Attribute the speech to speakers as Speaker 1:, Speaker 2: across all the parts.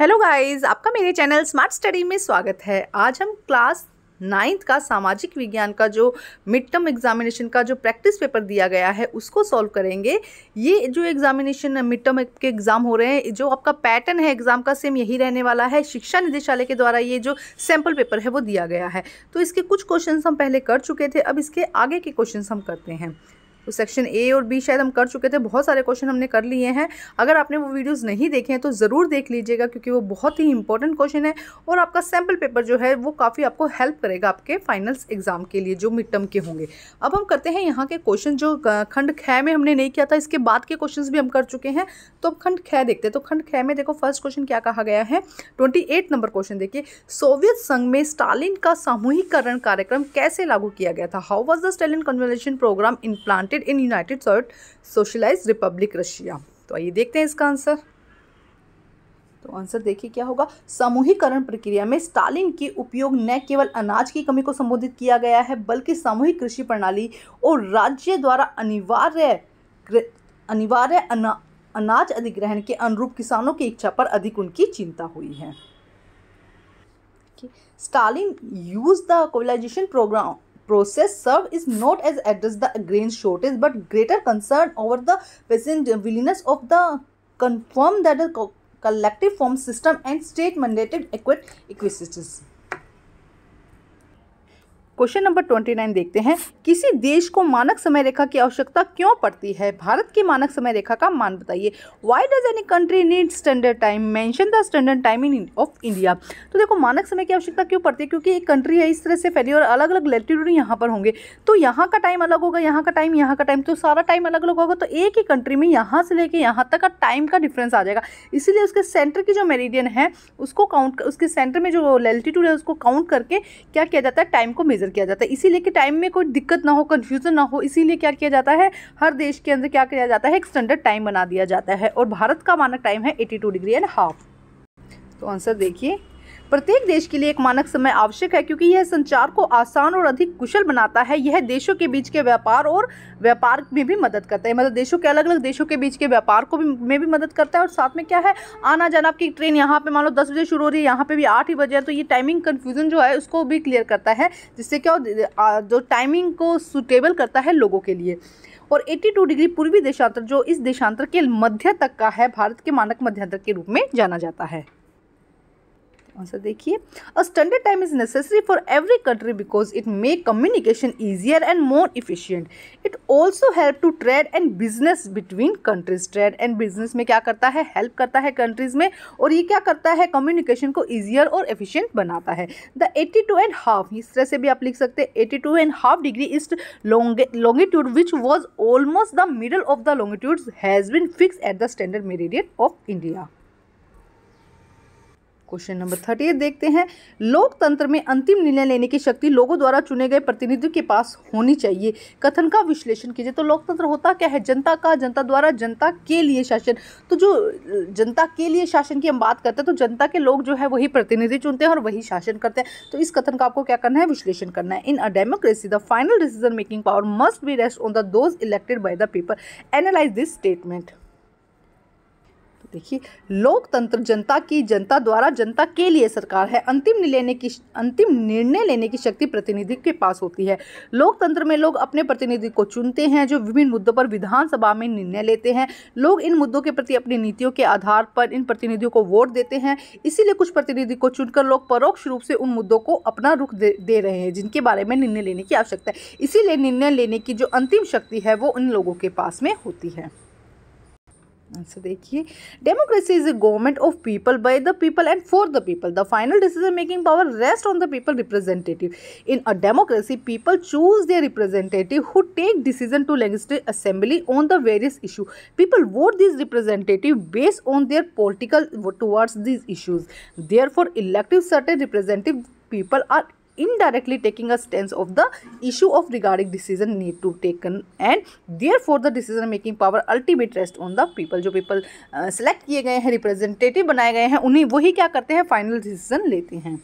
Speaker 1: Hello guys आपका मेरे channel smart study में स्वागत है आज हम क्लास नाइन्थ का सामाजिक विज्ञान का जो मिड टर्म एग्जामिनेशन का जो प्रैक्टिस पेपर दिया गया है उसको सॉल्व करेंगे ये जो एग्जामिनेशन मिड टर्म के एग्ज़ाम हो रहे हैं जो आपका पैटर्न है एग्ज़ाम का सेम यही रहने वाला है शिक्षा निदेशालय के द्वारा ये जो सैम्पल पेपर है वो दिया गया है तो इसके कुछ क्वेश्चन हम पहले कर चुके थे अब इसके आगे के क्वेश्चन हम करते हैं तो सेक्शन ए और बी शायद हम कर चुके थे बहुत सारे क्वेश्चन हमने कर लिए हैं अगर आपने वो वीडियोज़ नहीं देखे हैं तो ज़रूर देख लीजिएगा क्योंकि वो बहुत ही इंपॉर्टेंट क्वेश्चन है और आपका सैम्पल पेपर जो है वो काफ़ी आपको हेल्प करेगा आपके फाइनल्स एग्जाम के लिए जो मिड टर्म के होंगे अब हम करते हैं यहाँ के क्वेश्चन जो खंड खै में हमने नहीं किया था इसके बाद के क्वेश्चन भी हम कर चुके हैं तो अब खंड खै देखते हैं तो खंड खै में देखो फर्स्ट क्वेश्चन क्या कहा गया है ट्वेंटी नंबर क्वेश्चन देखिए सोवियत संघ में स्टालिन का सामूहिकरण कार्यक्रम कैसे लागू किया गया था how was the Stalin conversion program implanted in United Soviet socialize republic Russia तो आइए देखते हैं इसका आंसर तो आंसर देखिए क्या होगा सामूहिकरण प्रक्रिया में स्टालिन के उपयोग न केवल अनाज की कमी को संबोधित किया गया है बल्कि सामूहिक कृषि प्रणाली और राज्य द्वारा अनिवार्य अनिवार्य अना, अनाज अधिग्रहण के अनुरूप किसानों की इच्छा पर अधिक उनकी चिंता हुई है Stalin use the collectivization program process served is not as address the grain shortage but greater concern over the present willingness of the confirm that the collective form system and state mandated equity equities. Question number twenty nine देखते हैं किसी देश को मानक समय रेखा की आवश्यकता क्यों पड़ती है भारत की मानक समय रेखा का मान बताइए why does any country need standard time mention the standard time in of India तो देखो मानक समय की आवश्यकता क्यों पड़ती है क्योंकि एक कंट्री है इस तरह से फैली और अलग अलग लेटिट्यूड यहाँ पर होंगे तो यहाँ का टाइम अलग होगा यहाँ का टाइम यहाँ का टाइम तो सारा टाइम अलग अलग होगा तो एक ही कंट्री में यहाँ से लेकर यहाँ तक का टाइम का डिफरेंस आ जाएगा इसीलिए उसके सेंटर की जो मेरिडियन है उसको काउंट उसके सेंटर में जो लेटिट्यूड है उसको काउंट करके क्या किया जाता है टाइम को मेजर कंसिडर किया जाता है इसीलिए कि टाइम में कोई दिक्कत ना हो कन्फ्यूज़न ना हो इसीलिए क्या किया जाता है हर देश के अंदर क्या किया जाता है एक स्टैंडर्ड टाइम बना दिया जाता है और भारत का मानक टाइम है एटी डिग्री एंड हाफ तो आंसर देखिए प्रत्येक देश के लिए एक मानक समय आवश्यक है क्योंकि यह संचार को आसान और अधिक कुशल बनाता है यह देशों के बीच के व्यापार और व्यापार में भी मदद करता है मतलब देशों के अलग अलग देशों के बीच के व्यापार को भी में भी मदद करता है और साथ में क्या है आना जाना आपकी ट्रेन यहाँ पे मान लो दस बजे शुरू हो रही है यहाँ पे भी आठ ही बजे तो ये टाइमिंग कन्फ्यूजन जो है उसको भी क्लियर करता है जिससे क्या जो टाइमिंग को सुटेबल करता है लोगों के लिए और 82 डिग्री पूर्वी देशांतर जो इस देशांतर के मध्य तक का है भारत के मानक मध्यांतर के रूप में जाना जाता है आंसर देखिए a standard time is necessary for every country because it make communication easier and more efficient it also help to trade and business between countries trade and business में क्या करता है हेल्प करता है कंट्रीज में और ये क्या करता है कम्युनिकेशन को ईजियर और एफिशियंट बनाता है the eighty two and half इस तरह से भी आप लिख सकते हैं eighty two and half degree east longitude which was almost the middle of the longitude has been fix at the standard meridian of India question number thirty eight देखते हैं लोकतंत्र में अंतिम निर्णय लेने की शक्ति लोगों द्वारा चुने गए प्रतिनिधियों के पास होनी चाहिए कथन का विश्लेषण कीजिए तो लोकतंत्र होता क्या है जनता का जनता द्वारा जनता के लिए शासन तो जो जनता के लिए शासन की हम बात करते हैं तो जनता के लोग जो है वही प्रतिनिधि चुनते हैं और वही शासन करते हैं तो इस कथन का आपको क्या करना है विश्लेषण करना है in a democracy the final decision making power must be rest on the those elected by the people analyze this statement देखिए लोकतंत्र जनता की जनता द्वारा जनता के लिए सरकार है अंतिम लेने की अंतिम निर्णय लेने की शक्ति प्रतिनिधि के पास होती है लोकतंत्र में लोग अपने प्रतिनिधि को चुनते हैं जो विभिन्न मुद्दों पर विधानसभा में निर्णय लेते हैं लोग इन मुद्दों के प्रति अपनी नीतियों के आधार पर इन प्रतिनिधियों को वोट देते हैं इसीलिए कुछ प्रतिनिधि को चुनकर लोग परोक्ष रूप से उन मुद्दों को अपना रुख दे, दे रहे हैं जिनके बारे में निर्णय लेने की आवश्यकता है इसीलिए निर्णय लेने की जो अंतिम शक्ति है वो उन लोगों के पास में होती है आंसर देखिए democracy is a government of people by the people and for the people the final decision making power rest on the people representative in a democracy people choose their representative who take decision to legislative assembly on the various issue people vote this representative based on their political towards this issues therefore elective certain representative people are indirectly taking a stance of the issue of regarding decision need to taken and therefore the decision making power ultimate rest on the people जो people uh, select किए गए हैं representative बनाए गए हैं उन्हें वही क्या करते हैं final decision लेते हैं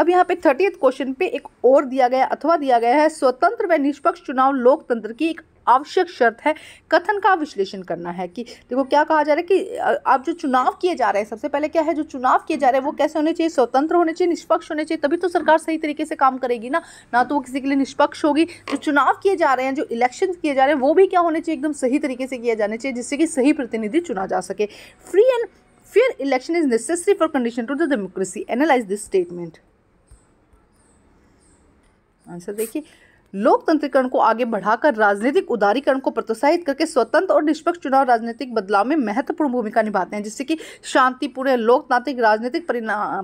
Speaker 1: अब यहाँ पे थर्टी क्वेश्चन पे एक और दिया गया अथवा दिया गया है स्वतंत्र व निष्पक्ष चुनाव लोकतंत्र की एक आवश्यक शर्त है कथन का विश्लेषण करना है कि देखो क्या कहा जा रहा है कि अब जो चुनाव किए जा रहे हैं सबसे पहले क्या है जो चुनाव किए जा रहे हैं वो कैसे होने चाहिए स्वतंत्र होने चाहिए निष्पक्ष होने चाहिए तभी तो सरकार सही तरीके से काम करेगी ना ना तो वो किसी के लिए निष्पक्ष होगी जो चुनाव किए जा रहे हैं जो इलेक्शन किए जा रहे हैं वो भी क्या होने चाहिए एकदम सही तरीके से किया जाने चाहिए जिससे कि सही प्रतिनिधि चुना जा सके free and fair election is necessary for condition to the democracy analyze this statement answer देखिए लोकतंत्रीकरण को आगे बढ़ाकर राजनीतिक उदारीकरण को प्रोत्साहित करके स्वतंत्र और निष्पक्ष चुनाव राजनीतिक बदलाव में महत्वपूर्ण भूमिका निभाते हैं जिससे कि शांतिपूर्ण लोकतांत्रिक राजनीतिक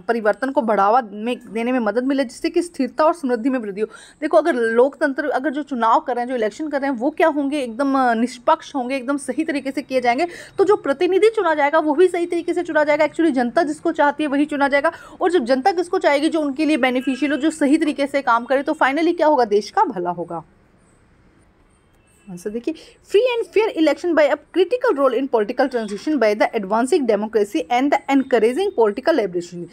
Speaker 1: परिवर्तन को बढ़ावा में देने में मदद मिले जिससे कि स्थिरता और समृद्धि में वृद्धि हो देखो अगर लोकतंत्र अगर जो चुनाव कर रहे हैं जो इलेक्शन कर रहे हैं वो क्या होंगे एकदम निष्पक्ष होंगे एकदम सही तरीके से किए जाएंगे तो जो प्रतिनिधि चुना जाएगा वो भी सही तरीके से चुना जाएगा एक्चुअली जनता जिसको चाहती है वही चुना जाएगा और जब जनता किसको चाहेगी जो उनके लिए बेनिफिशियल हो जो सही तरीके से काम करे तो फाइनली क्या होगा देश का भला भला होगा आंसर देखिए free and fair election by a critical role in political transition by the advancing democracy and the encouraging political liberation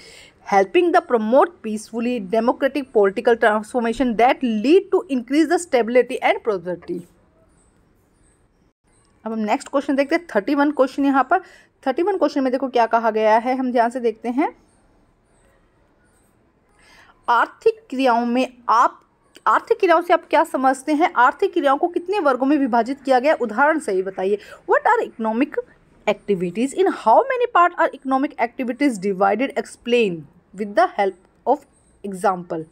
Speaker 1: helping the promote peacefully democratic political transformation that lead to increase the stability and prosperity अब हम next question देखते हैं thirty one question यहाँ पर thirty one question में देखो क्या कहा गया है हम ध्यान से देखते हैं आर्थिक क्रियाओं में आप आर्थिक क्रियाओं से आप क्या समझते हैं आर्थिक क्रियाओं को कितने वर्गों में विभाजित किया गया उदाहरण से ही बताइए what are economic activities in how many part are economic activities divided explain with the help of example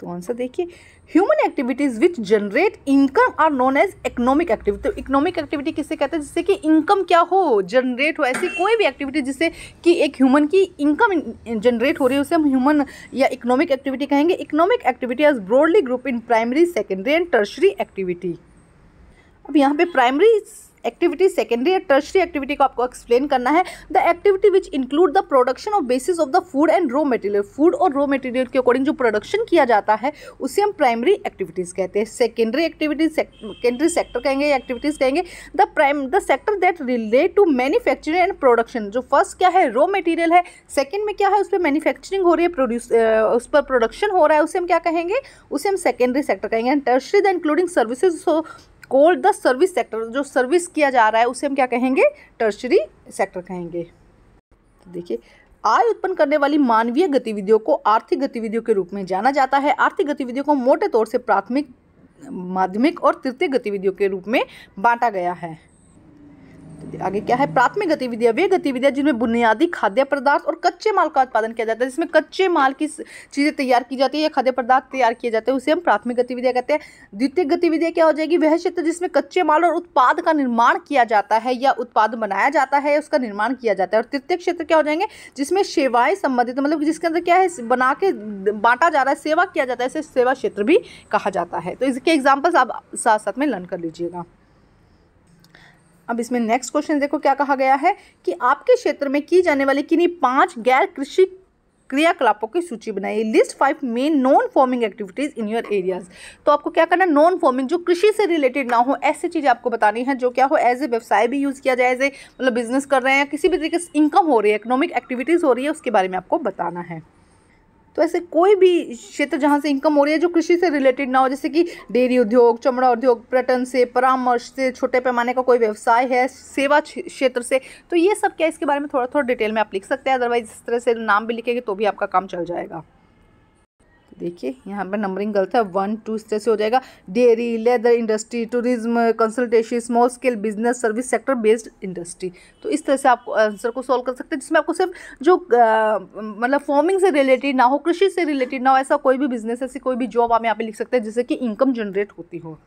Speaker 1: तो आंसर देखिए human activities which generate income are known as economic activity तो इकोनॉमिक एक्टिविटी किससे कहते हैं जिससे कि income क्या हो जनरेट हो ऐसी कोई भी एक्टिविटी जिससे कि एक ह्यूमन की इनकम जनरेट हो रही है उसे हम ह्यूमन या इकोनॉमिक एक्टिविटी कहेंगे economic activity as broadly group in primary secondary and tertiary activity अब यहाँ पे प्राइमरी एक्टिविटी सेकेंडरी या टर्शरी एक्टिविटी को आपको एक्सप्लेन करना है the activity which include the production of basis of the food and raw material food और raw material के अकॉर्डिंग जो प्रोडक्शन किया जाता है उसे हम प्राइमरी एक्टिविटीज़ कहते हैं सेकेंडरी एक्टिविटीज सेकेंडरी सेक्टर कहेंगे या एक्टिविटीज़ कहेंगे the prime the sector that relate to manufacturing and production जो फर्स्ट क्या है रॉ मटेरियल है सेकेंड में क्या है उस पर मैन्युफैक्चरिंग हो रही है प्रोड्यूस उस पर प्रोडक्शन हो रहा है उसे हम क्या कहेंगे उसे हम सेकेंडरी सेक्टर कहेंगे and tertiary the including services called the service sector जो सर्विस किया जा रहा है उसे हम क्या कहेंगे टर्शरी सेक्टर कहेंगे तो देखिए आय उत्पन्न करने वाली मानवीय गतिविधियों को आर्थिक गतिविधियों के रूप में जाना जाता है आर्थिक गतिविधियों को मोटे तौर से प्राथमिक माध्यमिक और तृतीय गतिविधियों के रूप में बांटा गया है आगे क्या है प्राथमिक गतिविधियां वे गतिविधियां जिनमें बुनियादी खाद्य पदार्थ और कच्चे माल का उत्पादन किया जाता है जिसमें कच्चे माल की चीज़ें तैयार की जाती है या खाद्य पदार्थ तैयार किए जाते हैं उसे हम प्राथमिक गतिविधियां कहते हैं द्वितीय गतिविधियां क्या हो जाएगी वह क्षेत्र जिसमें कच्चे माल और उत्पाद का निर्माण किया जाता है या उत्पाद बनाया जाता है उसका निर्माण किया जाता है और तृतीय क्षेत्र क्या हो जाएंगे जिसमें सेवाएं संबंधित मतलब जिसके अंदर क्या है बना के बांटा जा रहा है सेवा किया जाता है इसे सेवा क्षेत्र भी कहा जाता है तो इसके एग्जाम्पल्स आप साथ साथ में लर्न कर लीजिएगा अब इसमें नेक्स्ट क्वेश्चन देखो क्या कहा गया है कि आपके क्षेत्र में की जाने वाली किन्हीं पांच गैर कृषि क्रियाकलापों की सूची बनाइए list five main non farming activities in your areas तो आपको क्या करना नॉन फॉर्मिंग जो कृषि से रिलेटेड ना हो ऐसी चीजें आपको बतानी है जो क्या हो एज ए व्यवसाय भी यूज़ किया जाए एज ए मतलब बिजनेस कर रहे हैं किसी भी तरीके से इनकम हो रही है इकोनॉमिक एक्टिविटीज़ हो रही है उसके बारे में आपको बताना है तो ऐसे कोई भी क्षेत्र जहाँ से इनकम हो रही है जो कृषि से रिलेटेड ना हो जैसे कि डेयरी उद्योग चमड़ा उद्योग पर्यटन से परामर्श से छोटे पैमाने का कोई व्यवसाय है सेवा क्षेत्र से तो ये सब क्या इसके बारे में थोड़ा थोड़ा डिटेल में आप लिख सकते हैं अदरवाइज इस तरह से नाम भी लिखेंगे तो भी आपका काम चल जाएगा देखिए यहाँ पर नंबरिंग गलत है वन टू इस तरह से हो जाएगा dairy leather industry tourism consultation small scale business service sector based industry तो इस तरह से आप आंसर को सॉल्व कर सकते हैं जिसमें आपको सिर्फ जो मतलब फॉर्मिंग से रिलेटेड ना हो कृषि से रिलेटेड ना हो ऐसा कोई भी बिजनेस ऐसी कोई भी जॉब आप यहाँ पे लिख सकते हैं जिससे कि इनकम जनरेट होती हो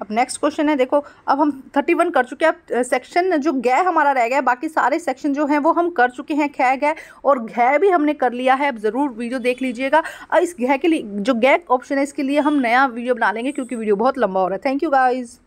Speaker 1: अब नेक्स्ट क्वेश्चन है देखो अब हम थर्टी वन कर चुके हैं अब सेक्शन जो गै हमारा रह गया है बाकी सारे सेक्शन जो हैं वो हम कर चुके हैं खै गै और घै भी हमने कर लिया है अब ज़रूर वीडियो देख लीजिएगा इस घै के लिए जो गै ऑप्शन है इसके लिए हम नया वीडियो बना लेंगे क्योंकि वीडियो बहुत लंबा हो रहा है थैंक यू गाइज़